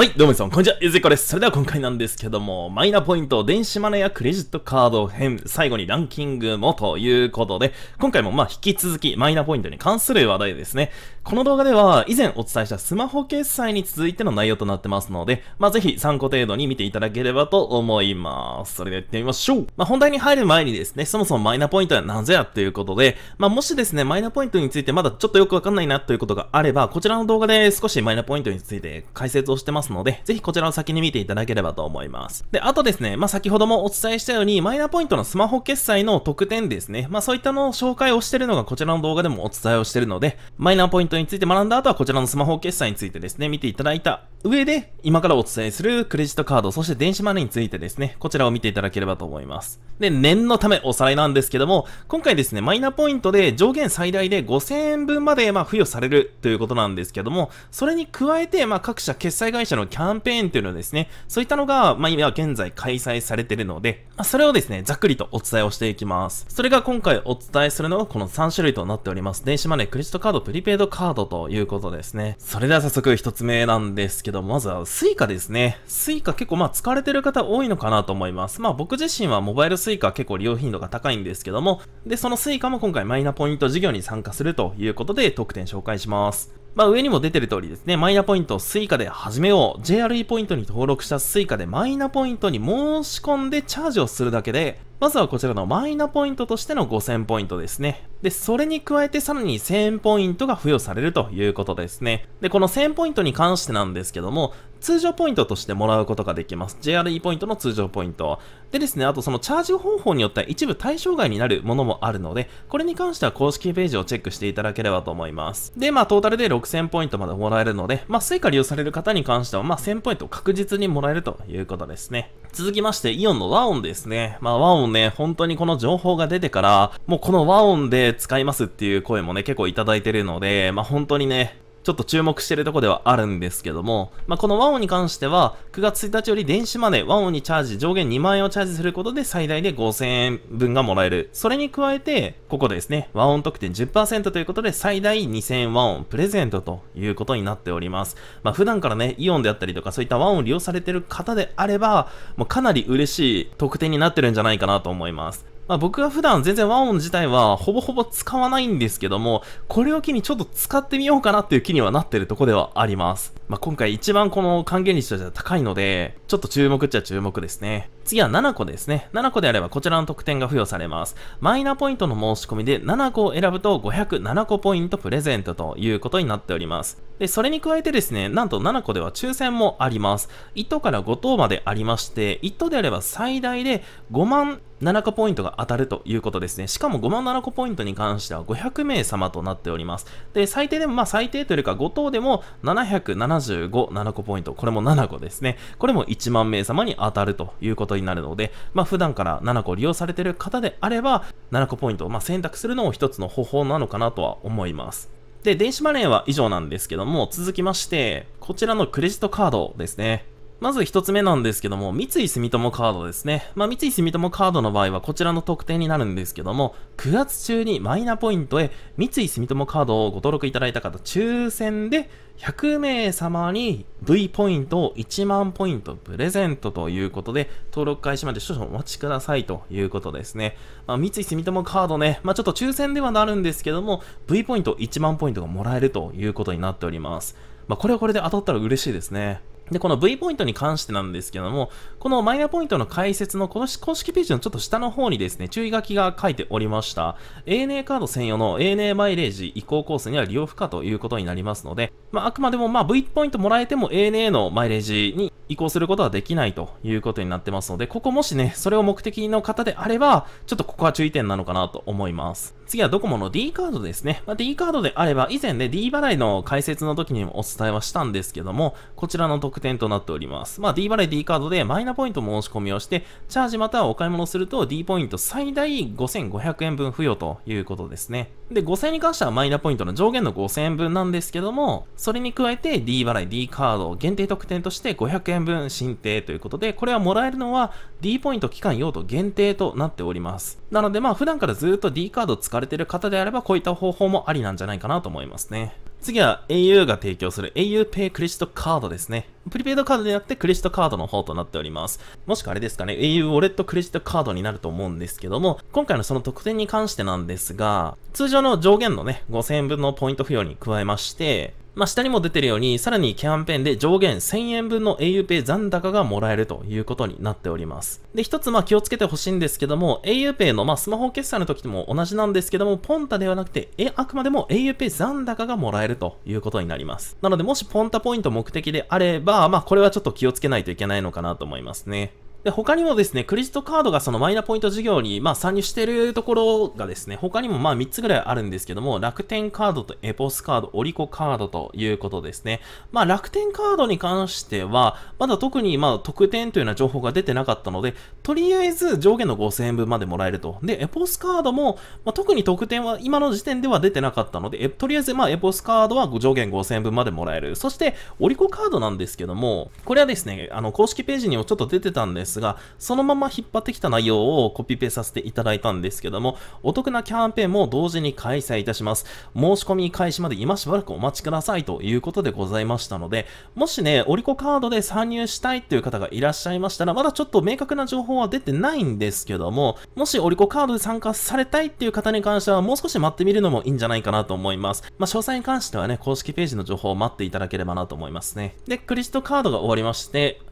はい、どうも皆さん、こんにちは、ゆずいこです。それでは今回なんですけども、マイナポイント、電子マネーやクレジットカード編、最後にランキングもということで、今回もまあ引き続きマイナポイントに関する話題ですね。この動画では、以前お伝えしたスマホ決済に続いての内容となってますので、まあぜひ参考程度に見ていただければと思います。それでは行ってみましょう。まあ本題に入る前にですね、そもそもマイナポイントはなぜやということで、まあもしですね、マイナポイントについてまだちょっとよくわかんないなということがあれば、こちらの動画で少しマイナポイントについて解説をしてますますので、ぜひこちらを先に見ていただければと思います。で、あとですね、まあ、先ほどもお伝えしたように、マイナポイントのスマホ決済の特典ですね、まあ、そういったのを紹介をしてるのがこちらの動画でもお伝えをしてるので、マイナポイントについて学んだ後はこちらのスマホ決済についてですね、見ていただいた上で、今からお伝えするクレジットカード、そして電子マネーについてですね、こちらを見ていただければと思います。で、念のためおさらいなんですけども、今回ですね、マイナポイントで上限最大で5000円分まで、ま付与されるということなんですけども、それに加えて、ま各社決済会社ののキャンペーンっていうのですね、そういったのが、まあ、今現在開催されているので、まあ、それをですね、ざっくりとお伝えをしていきます。それが今回お伝えするのがこの3種類となっております。電子マネー、クレジットカード、プリペイドカードということですね。それでは早速1つ目なんですけど、まずは Suica ですね。Suica 結構まあ使われてる方多いのかなと思います。まあ僕自身はモバイル Suica 結構利用頻度が高いんですけども、で、その Suica も今回マイナポイント事業に参加するということで特典紹介します。まあ、上にも出てる通りですね、マイナポイントを Suica で始めよう。JRE ポイントに登録した Suica でマイナポイントに申し込んでチャージをするだけで、まずはこちらのマイナポイントとしての5000ポイントですね。で、それに加えてさらに1000ポイントが付与されるということですね。で、この1000ポイントに関してなんですけども、通常ポイントとしてもらうことができます。JRE ポイントの通常ポイント。でですね、あとそのチャージ方法によっては一部対象外になるものもあるので、これに関しては公式ページをチェックしていただければと思います。で、まあトータルで6000ポイントまでもらえるので、まあ Suica 利用される方に関しては、まあ1000ポイント確実にもらえるということですね。続きまして、イオンの和音ですね。まあね、本当にこの情報が出てから、もうこの和音で使いますっていう声もね、結構いただいてるので、まあ本当にね、ちょっと注目してるとこではあるんですけども、まあ、このワオに関しては、9月1日より電子マネー、ワオにチャージ、上限2万円をチャージすることで最大で5000円分がもらえる。それに加えて、ここでですね、ワオン特典10%ということで最大2000円オンプレゼントということになっております。まあ、普段からね、イオンであったりとかそういった和オを利用されてる方であれば、もうかなり嬉しい特典になってるんじゃないかなと思います。まあ、僕は普段全然和音自体はほぼほぼ使わないんですけども、これを機にちょっと使ってみようかなっていう気にはなってるとこではあります。まあ、今回一番この還元率としては高いので、ちょっと注目っちゃ注目ですね。次は7個ですね。7個であればこちらの特典が付与されます。マイナポイントの申し込みで7個を選ぶと507個ポイントプレゼントということになっております。で、それに加えてですね、なんと7個では抽選もあります。1等から5等までありまして、1等であれば最大で5万7個ポイントが当たるということですね。しかも5万7個ポイントに関しては500名様となっております。で、最低でも、まあ最低というか5等でも775、7個ポイント。これも7個ですね。これも1万名様に当たるということになるので、まあ普段から7個利用されている方であれば、7個ポイントをまあ選択するのも一つの方法なのかなとは思います。で、電子マネーは以上なんですけども、続きまして、こちらのクレジットカードですね。まず一つ目なんですけども、三井住友カードですね。まあ、三井住友カードの場合はこちらの特典になるんですけども、9月中にマイナポイントへ三井住友カードをご登録いただいた方、抽選で100名様に V ポイントを1万ポイントプレゼントということで、登録開始まで少々お待ちくださいということですね。まあ、三井住友カードね、まあ、ちょっと抽選ではなるんですけども、V ポイント1万ポイントがもらえるということになっております。まあ、これはこれで当たったら嬉しいですね。で、この V ポイントに関してなんですけども、このマイナポイントの解説の公式ページのちょっと下の方にですね、注意書きが書いておりました。ANA カード専用の ANA マイレージ移行コースには利用不可ということになりますので、まあ、あくまでもま V ポイントもらえても ANA のマイレージに移行することはできないということになってますので、ここもしね、それを目的の方であれば、ちょっとここは注意点なのかなと思います。次はドコモの D カードですね。まあ、D カードであれば、以前ね、D 払いの解説の時にもお伝えはしたんですけども、こちらの特典となっております。まあ、D 払い D カードでマイナポイント申し込みをして、チャージまたはお買い物すると D ポイント最大5500円分付与ということですね。で、5000円に関してはマイナポイントの上限の5000円分なんですけども、それに加えて D 払い、D カード限定特典として500円分申請ということで、これはもらえるのは D ポイント期間用途限定となっております。なのでまあ普段からずっと D カード使われてる方であれば、こういった方法もありなんじゃないかなと思いますね。次は au が提供する auPay クレジットカードですね。プリペイドカードでなくてクレジットカードの方となっております。もしくはあれですかね、au ウォレットクレジットカードになると思うんですけども、今回のその特典に関してなんですが、通常の上限のね、5000円分のポイント付与に加えまして、まあ、下にも出てるように、さらにキャンペーンで上限1000円分の auPay 残高がもらえるということになっております。で、一つま気をつけてほしいんですけども、auPay のまスマホ決済の時も同じなんですけども、ポンタではなくて、え、あくまでも auPay 残高がもらえるということになります。なので、もしポンタポイント目的であれば、まあこれはちょっと気をつけないといけないのかなと思いますね。で、他にもですね、クレジットカードがそのマイナポイント事業に、まあ、参入してるところがですね、他にもまあ、3つぐらいあるんですけども、楽天カードとエポスカード、オリコカードということですね。まあ、楽天カードに関しては、まだ特にまあ、特典というような情報が出てなかったので、とりあえず上限の5000円分までもらえると。で、エポスカードも、まあ、特に特典は今の時点では出てなかったので、とりあえずまあ、エポスカードは上限5000円分までもらえる。そして、オリコカードなんですけども、これはですね、あの、公式ページにもちょっと出てたんですですが、そのまま引っ張ってきた内容をコピペさせていただいたんですけども、お得なキャンペーンも同時に開催いたします。申し込み開始まで今しばらくお待ちくださいということでございましたので、もしね、オリコカードで参入したいという方がいらっしゃいましたら、まだちょっと明確な情報は出てないんですけども、もしオリコカードで参加されたいっていう方に関しては、もう少し待ってみるのもいいんじゃないかなと思います。まあ、詳細に関してはね、公式ページの情報を待っていただければなと思いますね。で、クレジットカードが終わりまして、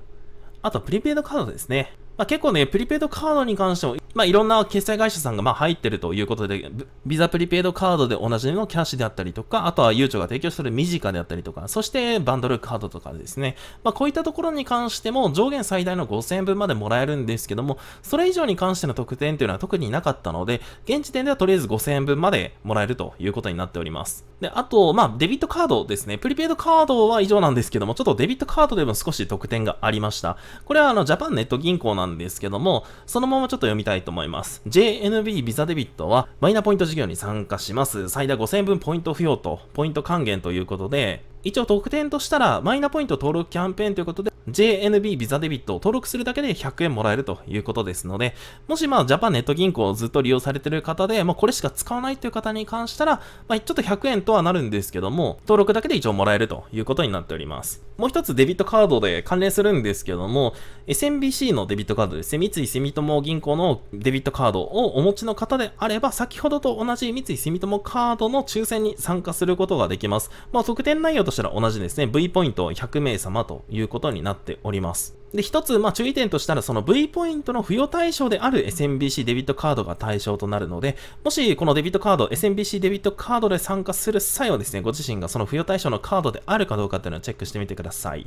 あと、プリペイドカードですね。まあ、結構ね、プリペイドカードに関しても、まあ、いろんな決済会社さんがま入ってるということで、ビザプリペイドカードでおなじみのキャッシュであったりとか、あとはゆうちょが提供するミジカであったりとか、そしてバンドルカードとかですね。まあ、こういったところに関しても上限最大の5000円分までもらえるんですけども、それ以上に関しての特典というのは特になかったので、現時点ではとりあえず5000円分までもらえるということになっております。で、あと、まあ、デビットカードですね。プリペイドカードは以上なんですけども、ちょっとデビットカードでも少し特典がありました。これはあの、ジャパンネット銀行なんなんですけども、そのままちょっと読みたいと思います。JNB ビザデビットはマイナポイント事業に参加します。最大5000円分ポイント付与と、ポイント還元ということで、一応特典としたら、マイナポイント登録キャンペーンということで、JNB ビザデビットを登録するだけで100円もらえるということですので、もしまあジャパンネット銀行をずっと利用されてる方で、もうこれしか使わないという方に関したら、まあ、ちょっと100円とはなるんですけども、登録だけで一応もらえるということになっております。もう一つデビットカードで関連するんですけども、SMBC のデビットカードですね、三井住友銀行のデビットカードをお持ちの方であれば、先ほどと同じ三井住友カードの抽選に参加することができます。まあ、特典内容としたら同じですね、V ポイント100名様ということになっております。で、一つ、まあ、注意点としたら、その V ポイントの付与対象である SMBC デビットカードが対象となるので、もしこのデビットカード、SMBC デビットカードで参加する際はですね、ご自身がその付与対象のカードであるかどうかっていうのをチェックしてみてください。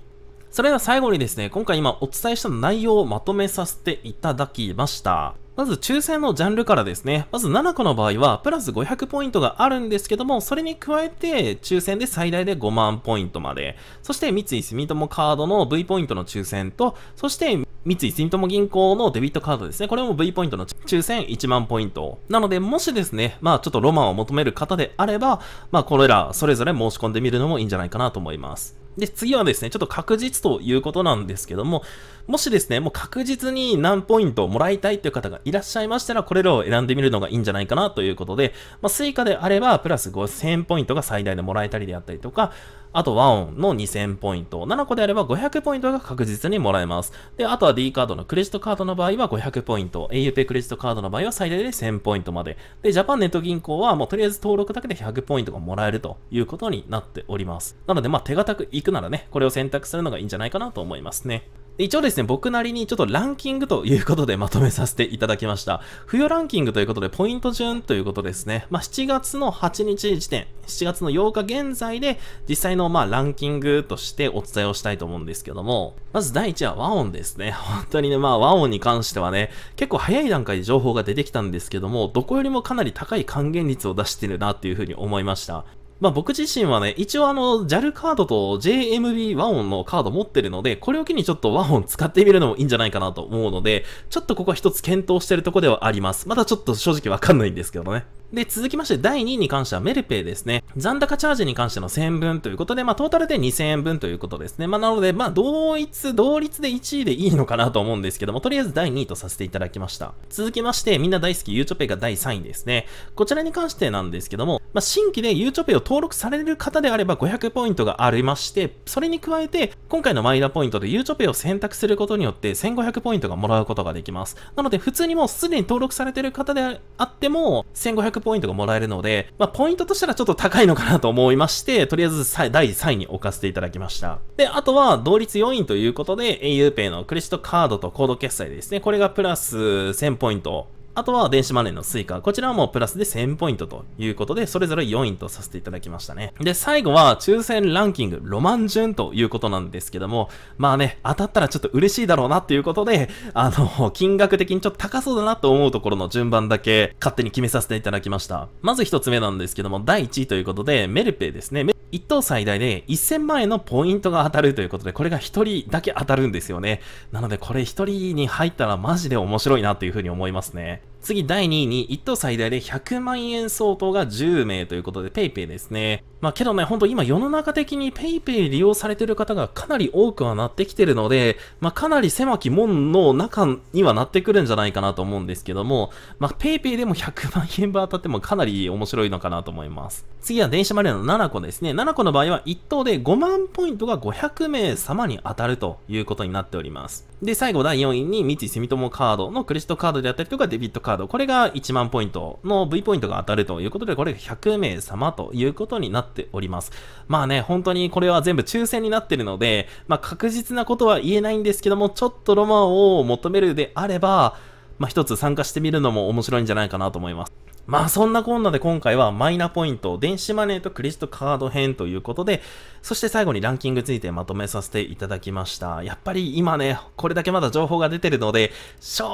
それでは最後にですね、今回今お伝えした内容をまとめさせていただきました。まず抽選のジャンルからですね。まず7個の場合は、プラス500ポイントがあるんですけども、それに加えて、抽選で最大で5万ポイントまで。そして、三井住友カードの V ポイントの抽選と、そして、三井住友銀行のデビットカードですね。これも V ポイントの抽選1万ポイント。なので、もしですね、まあちょっとロマンを求める方であれば、まあこれらそれぞれ申し込んでみるのもいいんじゃないかなと思います。で、次はですね、ちょっと確実ということなんですけども、もしですね、もう確実に何ポイントをもらいたいという方がいらっしゃいましたら、これらを選んでみるのがいいんじゃないかなということで、まあ、スイカであれば、プラス5000ポイントが最大でもらえたりであったりとか、あと、ワオンの2000ポイント。7個であれば500ポイントが確実にもらえます。で、あとは D カードのクレジットカードの場合は500ポイント。a u p クレジットカードの場合は最大で1000ポイントまで。で、ジャパンネット銀行はもうとりあえず登録だけで100ポイントがもらえるということになっております。なので、まあ、手堅く行くならね、これを選択するのがいいんじゃないかなと思いますね。一応ですね、僕なりにちょっとランキングということでまとめさせていただきました。冬ランキングということで、ポイント順ということですね。まあ、7月の8日時点、7月の8日現在で、実際のまあランキングとしてお伝えをしたいと思うんですけども、まず第1話、和音ですね。本当にね、まあ和音に関してはね、結構早い段階で情報が出てきたんですけども、どこよりもかなり高い還元率を出してるなっていうふうに思いました。まあ僕自身はね、一応あの、JAL カードと JMB 和音のカード持ってるので、これを機にちょっと和音使ってみるのもいいんじゃないかなと思うので、ちょっとここは一つ検討してるとこではあります。まだちょっと正直わかんないんですけどね。で、続きまして第2位に関してはメルペイですね。残高チャージに関しての1000円分ということで、まあトータルで2000円分ということですね。まあなので、まあ同一、同率で1位でいいのかなと思うんですけども、とりあえず第2位とさせていただきました。続きまして、みんな大好きゆうちょペイが第3位ですね。こちらに関してなんですけども、まあ新規でゆうちょペイを登録される方であれば500ポイントがありまして、それに加えて、今回のマイダポイントでゆうちょペイを選択することによって1500ポイントがもらうことができます。なので普通にもうすでに登録されている方であっても、1500 500ポイントがもらえるので、まあ、ポイントとしたらちょっと高いのかなと思いまして、とりあえず第3位に置かせていただきました。で、あとは同率4位ということで、auPay のクレジットカードとコード決済ですね。これがプラス1000ポイントあとは電子マネーのスイカ。こちらはもうプラスで1000ポイントということで、それぞれ4位とさせていただきましたね。で、最後は抽選ランキング、ロマン順ということなんですけども、まあね、当たったらちょっと嬉しいだろうなっていうことで、あの、金額的にちょっと高そうだなと思うところの順番だけ勝手に決めさせていただきました。まず一つ目なんですけども、第1位ということで、メルペですね。1等最大で1000万円のポイントが当たるということで、これが1人だけ当たるんですよね。なのでこれ1人に入ったらマジで面白いなというふうに思いますね。次第2位に1等最大で100万円相当が10名ということで PayPay ですね。まあけどね、ほんと今世の中的に PayPay 利用されてる方がかなり多くはなってきてるので、まあかなり狭き門の中にはなってくるんじゃないかなと思うんですけども、まあ PayPay でも100万円分当たってもかなり面白いのかなと思います。次は電子マネーの7個ですね。7個の場合は1等で5万ポイントが500名様に当たるということになっております。で、最後第4位に三井住友カードのクレジットカードであったりとかデビットカード、これが1万ポイントの V ポイントが当たるということで、これが100名様ということになってっております。まあね、本当にこれは全部抽選になってるので、まあ確実なことは言えないんですけども、ちょっとロマンを求めるであれば、まあ一つ参加してみるのも面白いんじゃないかなと思います。まあそんなこんなで今回はマイナポイント、電子マネーとクレジットカード編ということで、そして最後にランキングについてまとめさせていただきました。やっぱり今ね、これだけまだ情報が出てるので、正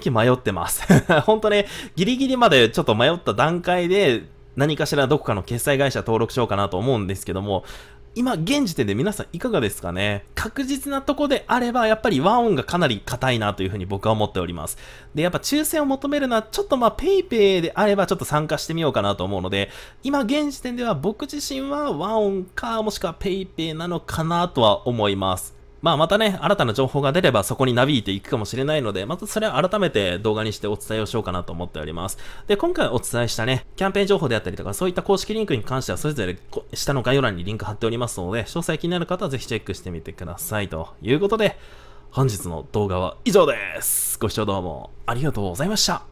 直迷ってます。ほんとね、ギリギリまでちょっと迷った段階で、何かしらどこかの決済会社登録しようかなと思うんですけども、今、現時点で皆さんいかがですかね確実なとこであれば、やっぱり和音がかなり硬いなというふうに僕は思っております。で、やっぱ抽選を求めるのは、ちょっとまあ、ペイペイであればちょっと参加してみようかなと思うので、今、現時点では僕自身は和音か、もしくはペイペイなのかなとは思います。まあまたね、新たな情報が出ればそこになびいていくかもしれないので、またそれは改めて動画にしてお伝えをしようかなと思っております。で、今回お伝えしたね、キャンペーン情報であったりとか、そういった公式リンクに関してはそれぞれ下の概要欄にリンク貼っておりますので、詳細気になる方はぜひチェックしてみてください。ということで、本日の動画は以上です。ご視聴どうもありがとうございました。